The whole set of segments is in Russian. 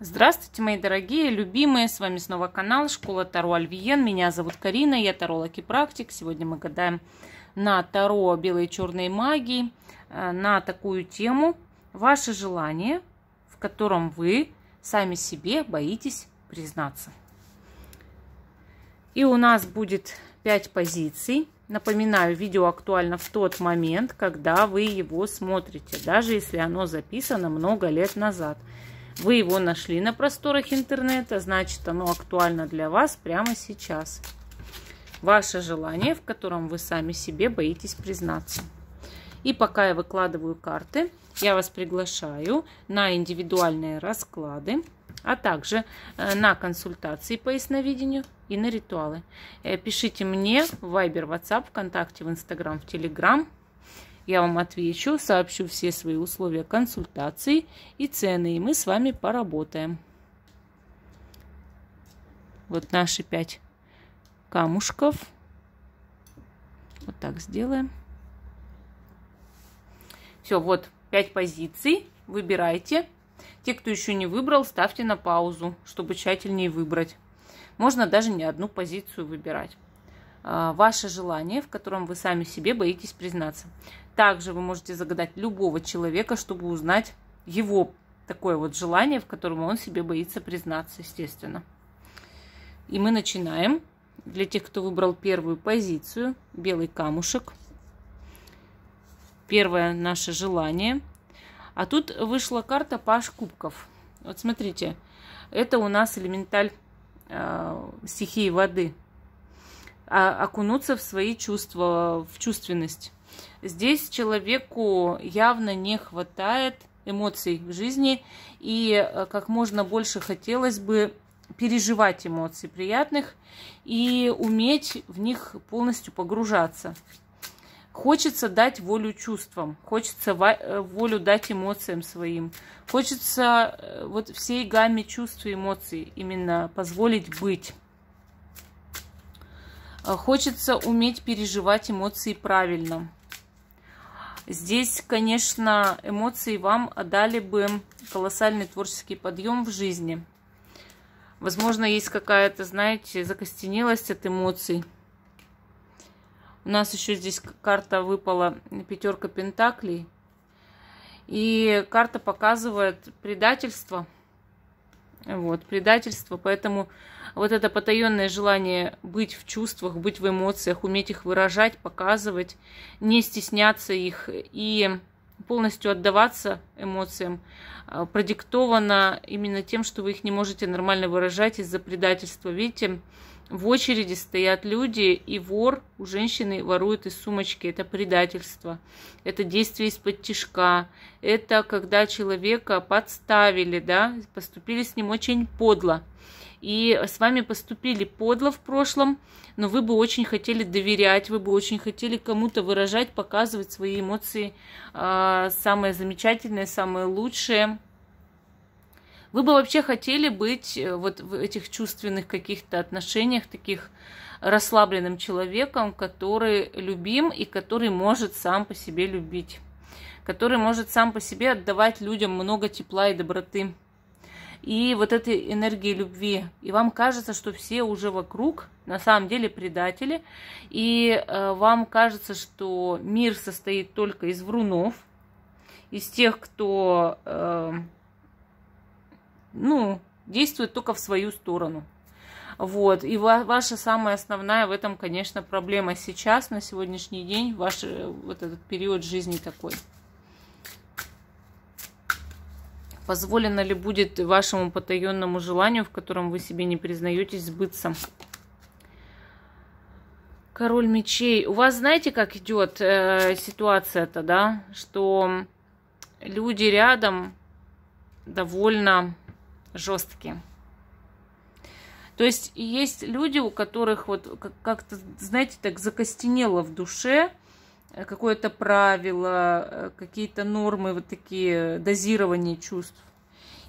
Здравствуйте, мои дорогие, любимые, с вами снова канал Школа Таро Альвиен, меня зовут Карина, я таролог и практик, сегодня мы гадаем на Таро белой и черной магии, э, на такую тему «Ваше желание, в котором вы сами себе боитесь признаться». И у нас будет 5 позиций. Напоминаю, видео актуально в тот момент, когда вы его смотрите, даже если оно записано много лет назад – вы его нашли на просторах интернета, значит оно актуально для вас прямо сейчас. Ваше желание, в котором вы сами себе боитесь признаться. И пока я выкладываю карты, я вас приглашаю на индивидуальные расклады, а также э, на консультации по ясновидению и на ритуалы. Э, пишите мне в Viber, WhatsApp, ВКонтакте, в Instagram, в Telegram. Я вам отвечу, сообщу все свои условия консультации и цены, и мы с вами поработаем. Вот наши пять камушков. Вот так сделаем. Все, вот пять позиций. Выбирайте. Те, кто еще не выбрал, ставьте на паузу, чтобы тщательнее выбрать. Можно даже не одну позицию выбирать. А, ваше желание, в котором вы сами себе боитесь признаться. Также вы можете загадать любого человека, чтобы узнать его такое вот желание, в котором он себе боится признаться, естественно. И мы начинаем. Для тех, кто выбрал первую позицию, белый камушек. Первое наше желание. А тут вышла карта Паш Кубков. Вот смотрите, это у нас элементаль э, стихии воды – а, окунуться в свои чувства, в чувственность. Здесь человеку явно не хватает эмоций в жизни, и э, как можно больше хотелось бы переживать эмоции приятных и уметь в них полностью погружаться. Хочется дать волю чувствам, хочется э, волю дать эмоциям своим, хочется э, вот всей гамме чувств и эмоций именно позволить быть. Э, хочется уметь переживать эмоции правильно. Здесь, конечно, эмоции вам дали бы колоссальный творческий подъем в жизни. Возможно, есть какая-то, знаете, закостенелость от эмоций. У нас еще здесь карта выпала пятерка пентаклей. И карта показывает предательство – вот, предательство. Поэтому вот это потаенное желание быть в чувствах, быть в эмоциях, уметь их выражать, показывать, не стесняться их и полностью отдаваться эмоциям, а, продиктовано именно тем, что вы их не можете нормально выражать из-за предательства. Видите, в очереди стоят люди, и вор у женщины ворует из сумочки. Это предательство, это действие из-под тишка, это когда человека подставили, да, поступили с ним очень подло. И с вами поступили подло в прошлом, но вы бы очень хотели доверять, вы бы очень хотели кому-то выражать, показывать свои эмоции, а, самое замечательное, самое лучшее. Вы бы вообще хотели быть э, вот в этих чувственных каких-то отношениях, таких расслабленным человеком, который любим и который может сам по себе любить, который может сам по себе отдавать людям много тепла и доброты и вот этой энергии любви. И вам кажется, что все уже вокруг на самом деле предатели, и э, вам кажется, что мир состоит только из врунов, из тех, кто э, ну, действует только в свою сторону. Вот. И ваша самая основная в этом, конечно, проблема сейчас, на сегодняшний день, ваш э, вот этот период жизни такой. Позволено ли будет вашему потаенному желанию, в котором вы себе не признаетесь, сбыться? Король мечей. У вас знаете, как идет э, ситуация-то, да? Что люди рядом довольно жесткие. То есть есть люди, у которых вот как-то, знаете, так закостенело в душе э, какое-то правило, э, какие-то нормы, вот такие э, дозирования чувств.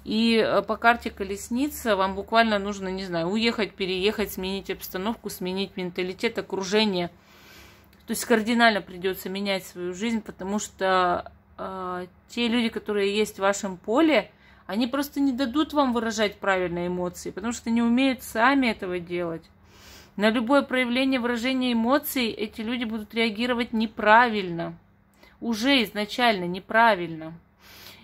И по карте колесница вам буквально нужно, не знаю, уехать, переехать, сменить обстановку, сменить менталитет, окружение. То есть кардинально придется менять свою жизнь, потому что э, те люди, которые есть в вашем поле, они просто не дадут вам выражать правильные эмоции, потому что не умеют сами этого делать. На любое проявление выражения эмоций эти люди будут реагировать неправильно. Уже изначально неправильно.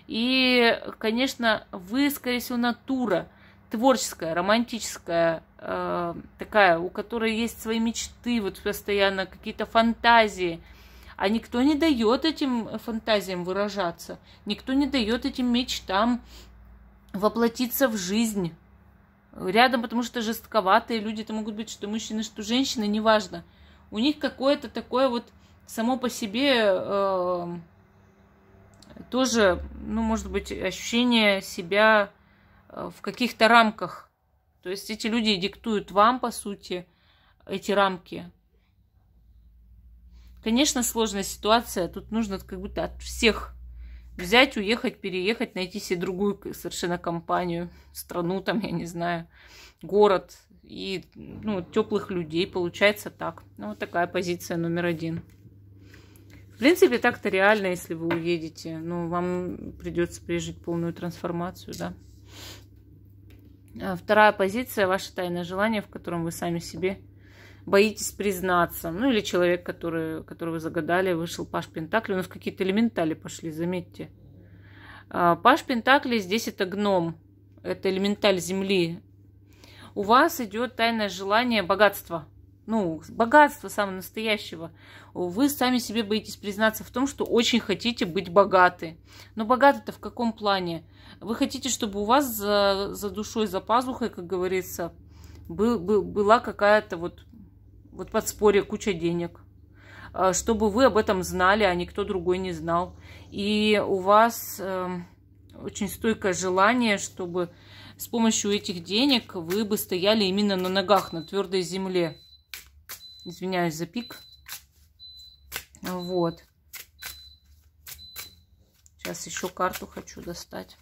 И, конечно, вы, скорее всего, натура творческая, романтическая, э, такая, у которой есть свои мечты, вот постоянно какие-то фантазии. А никто не дает этим фантазиям выражаться, никто не дает этим мечтам воплотиться в жизнь. Рядом, потому что жестковатые люди, это могут быть что мужчины, что женщины, неважно. У них какое-то такое вот само по себе э, тоже, ну, может быть, ощущение себя э, в каких-то рамках. То есть эти люди диктуют вам, по сути, эти рамки. Конечно, сложная ситуация. Тут нужно как будто от всех взять, уехать, переехать, найти себе другую совершенно компанию, страну там, я не знаю, город и ну, теплых людей. Получается так. Ну, вот такая позиция номер один. В принципе, так-то реально, если вы уедете. Но ну, вам придется пережить полную трансформацию, да. А вторая позиция – ваше тайное желание, в котором вы сами себе боитесь признаться. Ну, или человек, который, которого загадали, вышел Паш Пентакли. У нас какие-то элементали пошли, заметьте. А, Паш Пентакли здесь это гном. Это элементаль земли. У вас идет тайное желание богатства. Ну, богатства самого настоящего. Вы сами себе боитесь признаться в том, что очень хотите быть богаты. Но богаты-то в каком плане? Вы хотите, чтобы у вас за, за душой, за пазухой, как говорится, был, был, была какая-то вот вот подспорье, куча денег. А, чтобы вы об этом знали, а никто другой не знал. И у вас эм, очень стойкое желание, чтобы с помощью этих денег вы бы стояли именно на ногах, на твердой земле. Извиняюсь за пик. Вот. Сейчас еще карту хочу достать.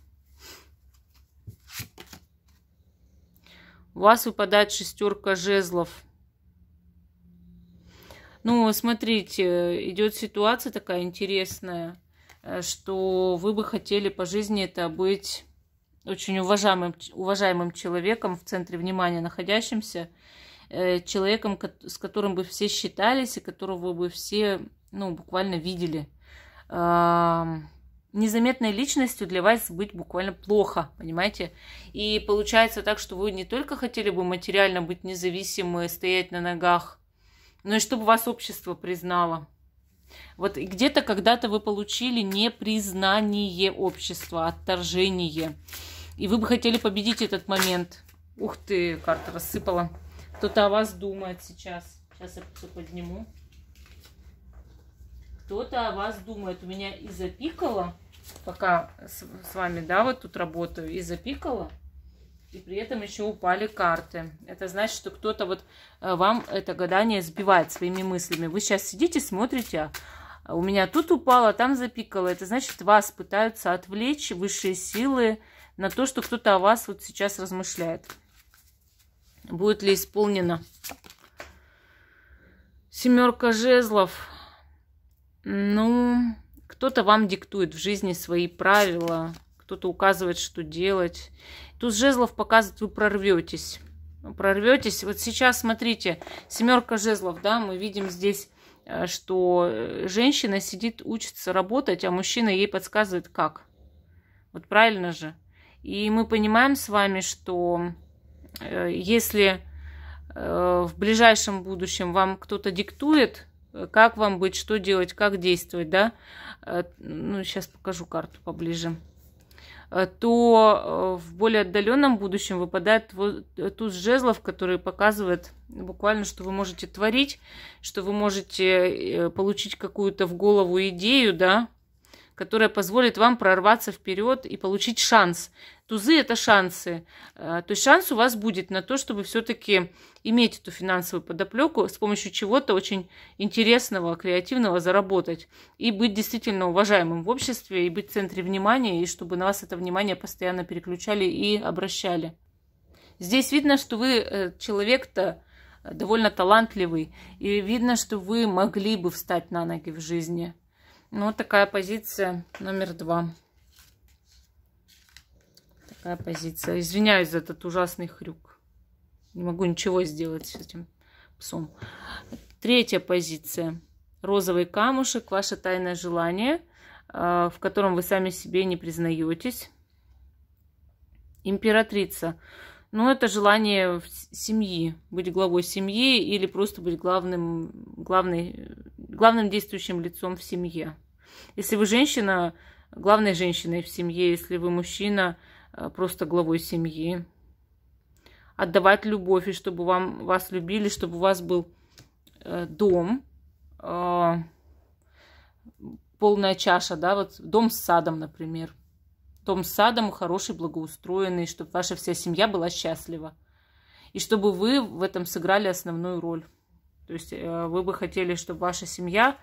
У вас выпадает шестерка жезлов. Ну, смотрите, идет ситуация такая интересная, э, что вы бы хотели по жизни это быть очень уважаемым, уважаемым человеком, в центре внимания находящимся, э, человеком, с которым бы все считались и которого бы все, ну, буквально видели. Незаметной личностью для вас быть буквально плохо, понимаете? И получается так, что вы не только хотели бы материально быть независимы, стоять на ногах, но ну и чтобы вас общество признало. Вот где-то когда-то вы получили непризнание общества, отторжение. И вы бы хотели победить этот момент. Ух ты, карта рассыпала. Кто-то о вас думает сейчас. Сейчас я все подниму. Кто-то о вас думает. У меня и запикало, пока с, с вами, да, вот тут работаю, и запикало и при этом еще упали карты. Это значит, что кто-то вот э, вам это гадание сбивает своими мыслями. Вы сейчас сидите, смотрите, а, а у меня тут упало, а там запикало. Это значит, вас пытаются отвлечь высшие силы на то, что кто-то о вас вот сейчас размышляет. Будет ли исполнено? Семерка жезлов. Ну, кто-то вам диктует в жизни свои правила, кто-то указывает, что делать. Тут жезлов показывает, вы прорветесь. Ну, прорветесь. Вот сейчас, смотрите, семерка жезлов, да, мы видим здесь э, что э, женщина сидит, учится работать, а мужчина ей подсказывает, как. Вот правильно же. И мы понимаем с вами, что э, если в ближайшем будущем вам кто-то диктует, как вам быть, что делать, как действовать, да, ну, сейчас покажу карту поближе. Э, то э, в более отдаленном будущем выпадает вот э, туз жезлов, который показывает буквально, что вы можете творить, что вы можете получить какую-то в голову идею, да, которая позволит вам прорваться вперед и получить шанс. Тузы – это шансы. А, то есть шанс у вас будет на то, чтобы все-таки иметь эту финансовую подоплеку, с помощью чего-то очень интересного, креативного заработать и быть действительно уважаемым в обществе, и быть в центре внимания, и чтобы на вас это внимание постоянно переключали и обращали. Здесь видно, что вы э, человек-то э, довольно талантливый, и видно, что вы могли бы встать на ноги в жизни – ну, вот такая позиция номер два. Такая позиция. Извиняюсь за этот ужасный хрюк. Не могу ничего сделать с этим псом. Третья позиция. Розовый камушек. Ваше тайное желание, а, в котором вы сами себе не признаетесь. Императрица. Ну, это желание семьи. Быть главой семьи или просто быть главным, главной э, главным действующим лицом в семье. Если вы женщина, главной женщиной в семье, если вы мужчина, э, просто главой семьи. Отдавать любовь, и чтобы вам, вас любили, чтобы у вас был э, дом, э, полная чаша, да, вот дом с садом, например. Дом с садом хороший, благоустроенный, чтобы ваша вся семья была счастлива. И чтобы вы в этом сыграли основную роль. То есть э, вы бы хотели, чтобы ваша семья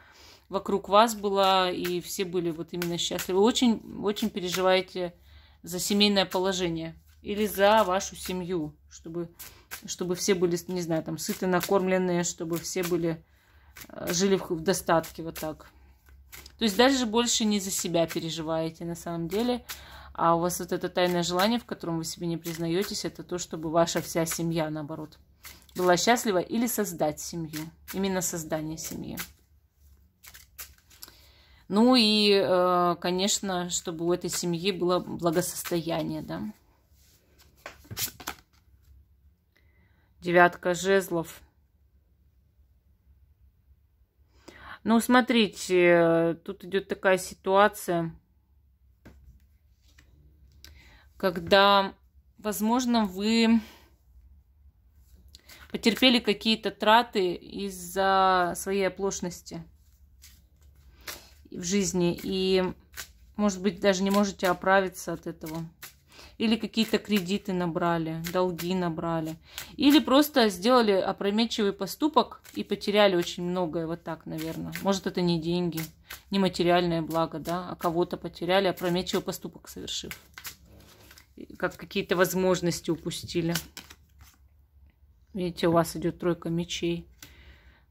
вокруг вас была, и все были вот именно счастливы. Вы очень, очень переживаете за семейное положение или за вашу семью, чтобы, чтобы все были, не знаю, там, сыты, накормленные, чтобы все были, э, жили в, в достатке вот так. То есть даже больше не за себя переживаете на самом деле, а у вас вот это тайное желание, в котором вы себе не признаетесь, это то, чтобы ваша вся семья, наоборот, была счастлива или создать семью. Именно создание семьи. Ну и, э, конечно, чтобы у этой семьи было благосостояние, да. Девятка жезлов. Ну, смотрите, тут идет такая ситуация, когда, возможно, вы потерпели какие-то траты из-за своей оплошности в жизни. И, может быть, даже не можете оправиться от этого. Или какие-то кредиты набрали, долги набрали. Или просто сделали опрометчивый поступок и потеряли очень многое. Вот так, наверное. Может, это не деньги, не материальное благо, да, а кого-то потеряли, опрометчивый поступок совершив. Как какие-то возможности упустили. Видите, у вас идет тройка мечей.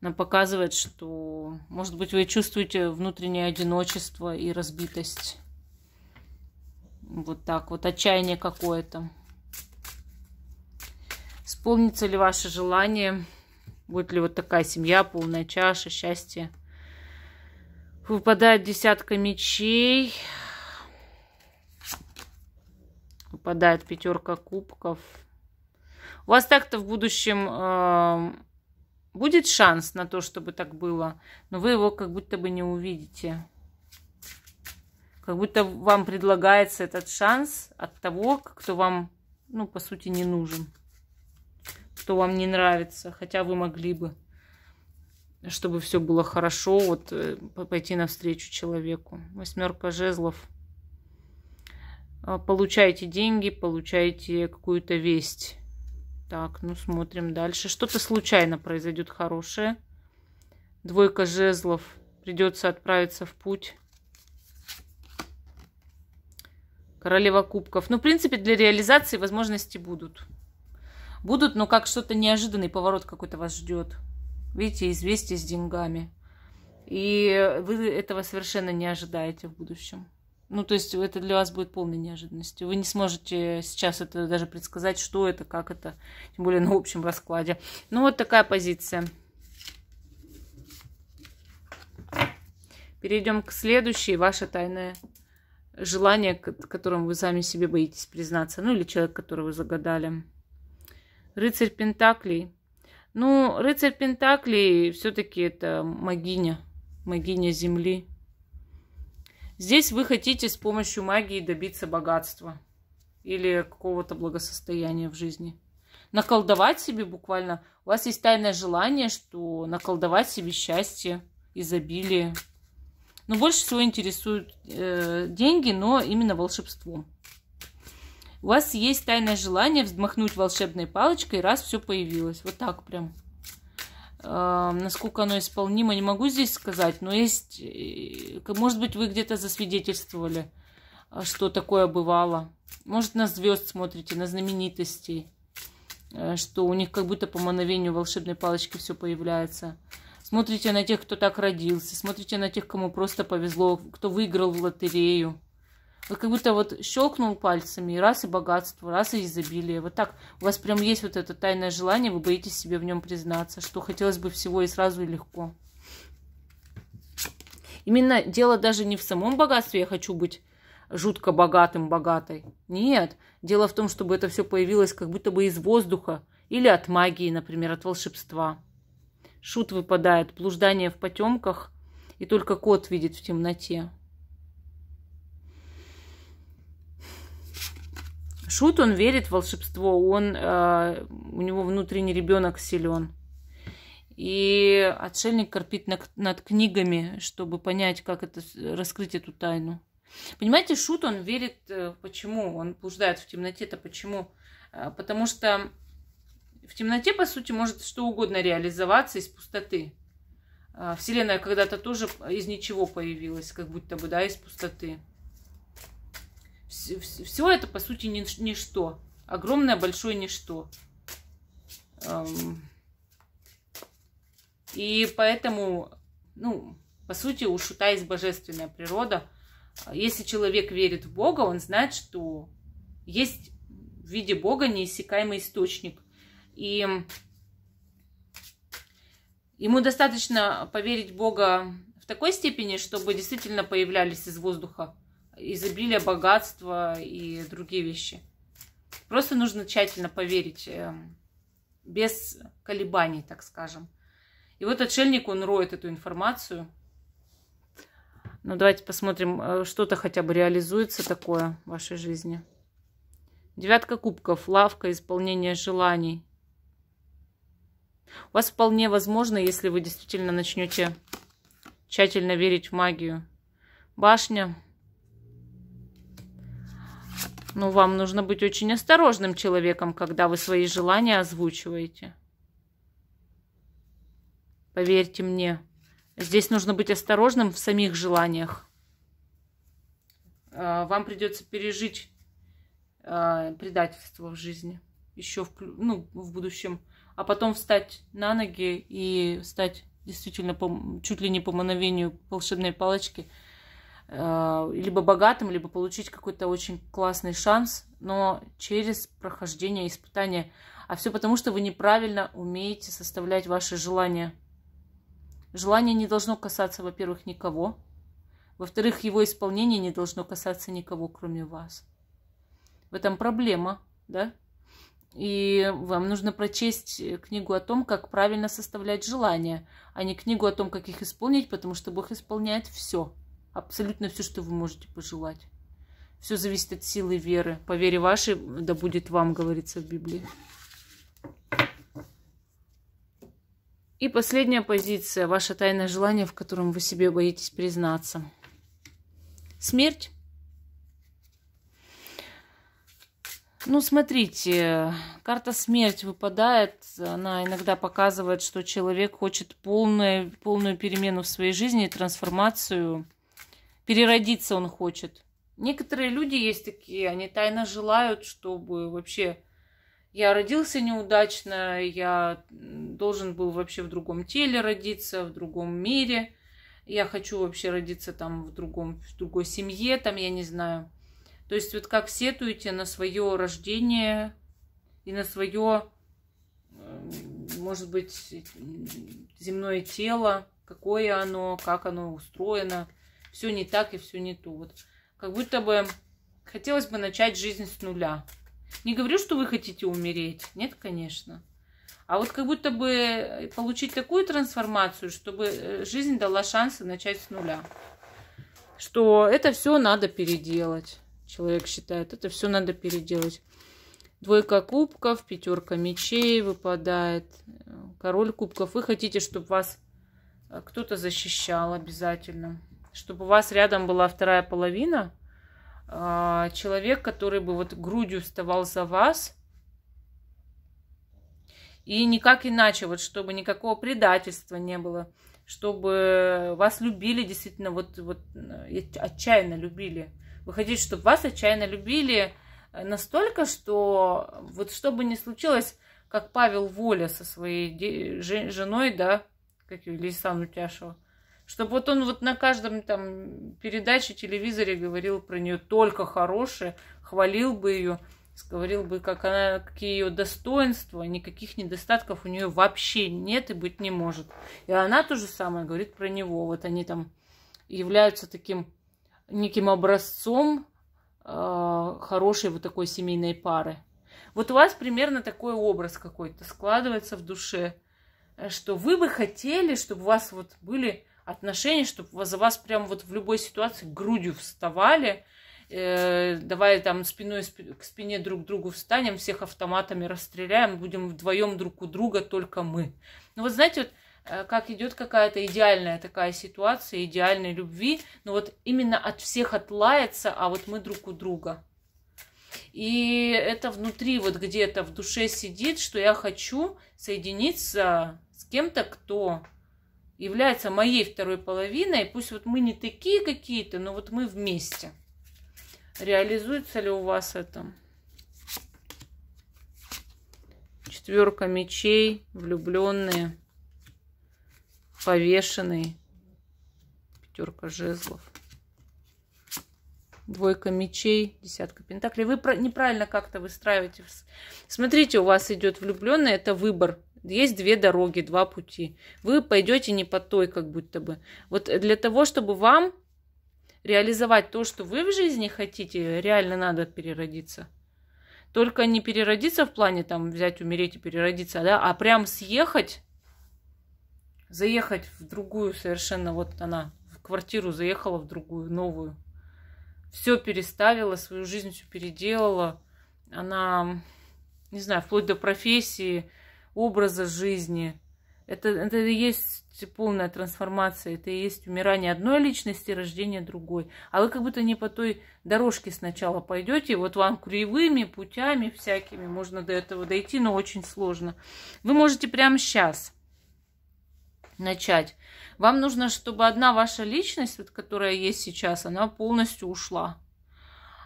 Нам показывает, что, может быть, вы чувствуете внутреннее одиночество и разбитость. Вот так вот, отчаяние какое-то. Исполнится ли ваше желание? Будет ли вот такая семья, полная чаша, счастье? Выпадает десятка мечей. Выпадает пятерка кубков. У вас так-то в будущем э, будет шанс на то, чтобы так было, но вы его как будто бы не увидите. Как будто вам предлагается этот шанс от того, кто вам, ну, по сути, не нужен. Кто вам не нравится, хотя вы могли бы, чтобы все было хорошо, вот э, пойти навстречу человеку. Восьмерка жезлов э, – получаете деньги, получаете какую-то весть. Так, ну смотрим дальше. Что-то случайно произойдет хорошее. Двойка жезлов. Придется отправиться в путь. Королева кубков. Ну, в принципе, для реализации возможности будут. Будут, но как что-то неожиданный поворот какой-то вас ждет. Видите, известие с деньгами. И вы этого совершенно не ожидаете в будущем. Ну, то есть это для вас будет полной неожиданностью. Вы не сможете сейчас это даже предсказать, что это, как это, тем более на общем раскладе. Ну, вот такая позиция. Перейдем к следующей, ваше тайное желание, которым вы сами себе боитесь признаться, ну или человек, которого вы загадали. Рыцарь Пентаклей. Ну, рыцарь Пентаклей все-таки это магиня, магиня Земли, Здесь вы хотите с помощью магии добиться богатства или какого-то благосостояния в жизни. Наколдовать себе буквально. У вас есть тайное желание, что наколдовать себе счастье, изобилие. Но больше всего интересуют э, деньги, но именно волшебством. У вас есть тайное желание взмахнуть волшебной палочкой, раз все появилось. Вот так прям. Насколько оно исполнимо, не могу здесь сказать, но есть, э, может быть, вы где-то засвидетельствовали, а, что такое бывало. Может, на звезд смотрите, на знаменитостей, э, что у них как будто по мановению волшебной палочки все появляется. Смотрите на тех, кто так родился, смотрите на тех, кому просто повезло, кто выиграл в лотерею. Вот как будто вот щелкнул пальцами, и раз и богатство, раз и изобилие. Вот так. У вас прям есть вот это тайное желание, вы боитесь себе в нем признаться, что хотелось бы всего и сразу, и легко. Именно дело даже не в самом богатстве, я хочу быть жутко богатым, богатой. Нет, дело в том, чтобы это все появилось как будто бы из воздуха или от магии, например, от волшебства. Шут выпадает, блуждание в потемках, и только кот видит в темноте. Шут, он верит в волшебство, он, э, у него внутренний ребенок силен. И отшельник корпит на, над книгами, чтобы понять, как это, раскрыть эту тайну. Понимаете, Шут, он верит, э, почему он блуждает в темноте, это почему? Э, потому что в темноте, по сути, может что угодно реализоваться из пустоты. Э, Вселенная когда-то тоже из ничего появилась, как будто бы, да, из пустоты все, это, по сути, ничто. Огромное большое ничто. Эм. И поэтому, ну, по сути, у шута есть божественная природа. Если человек верит в Бога, он знает, что есть в виде Бога неиссякаемый источник. И ему достаточно поверить в Бога в такой степени, чтобы действительно появлялись из воздуха изобилие, богатства и другие вещи. Просто нужно тщательно поверить, эм, без колебаний, так скажем. И вот отшельник, он роет эту информацию. Ну, давайте посмотрим, э, что-то хотя бы реализуется такое в вашей жизни. Девятка кубков, лавка, исполнение желаний. У вас вполне возможно, если вы действительно начнете тщательно верить в магию. Башня. Ну вам нужно быть очень осторожным человеком, когда вы свои желания озвучиваете. Поверьте мне, здесь нужно быть осторожным в самих желаниях. А, вам придется пережить а, предательство в жизни еще в, ну, в будущем, а потом встать на ноги и стать действительно по, чуть ли не по мановению волшебной палочки – Э, либо богатым, либо получить какой-то очень классный шанс, но через прохождение испытания. А все потому, что вы неправильно умеете составлять ваши желания. Желание не должно касаться, во-первых, никого. Во-вторых, его исполнение не должно касаться никого, кроме вас. В этом проблема, да? И вам нужно прочесть э, книгу о том, как правильно составлять желания, а не книгу о том, как их исполнить, потому что Бог исполняет все – абсолютно все, что вы можете пожелать. Все зависит от силы веры. По вере вашей, да будет вам, говорится в Библии. И последняя позиция. Ваше тайное желание, в котором вы себе боитесь признаться. Смерть. Ну, смотрите, карта смерть выпадает. Она иногда показывает, что человек хочет полную, полную перемену в своей жизни, трансформацию переродиться он хочет. Некоторые люди есть такие, они тайно желают, чтобы вообще я родился неудачно, я должен был вообще в другом теле родиться, в другом мире. Я хочу вообще родиться там в другом, в другой семье, там, я не знаю. То есть вот как сетуете на свое рождение и на свое, может быть, земное тело, какое оно, как оно устроено – все не так и все не то. Вот как будто бы хотелось бы начать жизнь с нуля. Не говорю, что вы хотите умереть. Нет, конечно. А вот как будто бы э, получить такую трансформацию, чтобы э, жизнь дала шансы начать с нуля. Что это все надо переделать. Человек считает, это все надо переделать. Двойка кубков, пятерка мечей выпадает, э, король кубков. Вы хотите, чтобы вас кто-то защищал обязательно чтобы у вас рядом была вторая половина, а, человек, который бы вот грудью вставал за вас, и никак иначе, вот чтобы никакого предательства не было, чтобы вас любили действительно, вот, вот э, отчаянно любили. Вы хотите, чтобы вас отчаянно любили э, настолько, что вот что бы ни случилось, как Павел Воля со своей женой, да, как ее, Лиса Нутяшева, чтобы вот он вот на каждом там передаче, телевизоре говорил про нее только хорошее, хвалил бы ее, говорил бы, как она, какие ее достоинства, никаких недостатков у нее вообще нет и быть не может. И она то же самое говорит про него. Вот они там являются таким неким образцом э, хорошей вот такой семейной пары. Вот у вас примерно такой образ какой-то складывается в душе, что вы бы хотели, чтобы у вас вот были отношения, чтобы за вас прям вот в любой ситуации грудью вставали, э, давай там спиной к спине друг к другу встанем, всех автоматами расстреляем, будем вдвоем друг у друга только мы. Ну вот знаете, вот э, как идет какая-то идеальная такая ситуация, идеальной любви, но вот именно от всех отлается, а вот мы друг у друга. И это внутри вот где-то в душе сидит, что я хочу соединиться с кем-то, кто является моей второй половиной. Пусть вот мы не такие какие-то, но вот мы вместе. Реализуется ли у вас это? Четверка мечей, влюбленные, повешенный, пятерка жезлов, двойка мечей, десятка пентаклей. Вы неправильно как-то выстраиваете. Смотрите, у вас идет влюбленный, это выбор есть две дороги, два пути. Вы пойдете не по той, как будто бы. Вот для того, чтобы вам реализовать то, что вы в жизни хотите, реально надо переродиться. Только не переродиться в плане там взять, умереть и переродиться, да, а прям съехать, заехать в другую совершенно, вот она в квартиру заехала, в другую, новую. Все переставила, свою жизнь все переделала. Она, не знаю, вплоть до профессии, образа жизни. Это, это и есть полная трансформация, это и есть умирание одной личности, рождение другой. А вы как будто не по той дорожке сначала пойдете, вот вам кривыми путями всякими можно до этого дойти, но очень сложно. Вы можете прямо сейчас начать. Вам нужно, чтобы одна ваша личность, вот, которая есть сейчас, она полностью ушла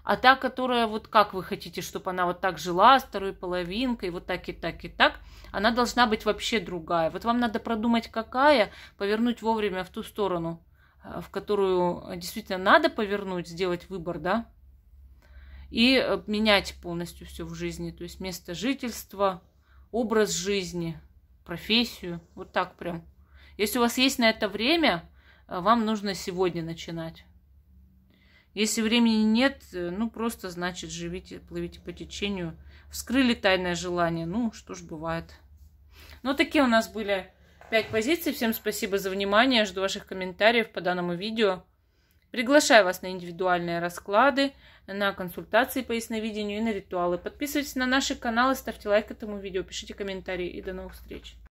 а та, которая вот как вы хотите, чтобы она вот так жила с второй половинкой, вот так и так и так, она должна быть вообще другая. Вот вам надо продумать, какая, повернуть вовремя в ту сторону, э, в которую э, действительно надо повернуть, сделать выбор, да, и менять полностью все в жизни, то есть место жительства, образ жизни, профессию, вот так прям. Если у вас есть на это время, э, вам нужно сегодня начинать. Если времени нет, э, ну просто значит живите, плывите по течению. Вскрыли тайное желание. Ну, что ж бывает. Ну, такие у нас были пять позиций. Всем спасибо за внимание. Жду ваших комментариев по данному видео. Приглашаю вас на индивидуальные расклады, на консультации по ясновидению и на ритуалы. Подписывайтесь на наши каналы, ставьте лайк этому видео, пишите комментарии и до новых встреч.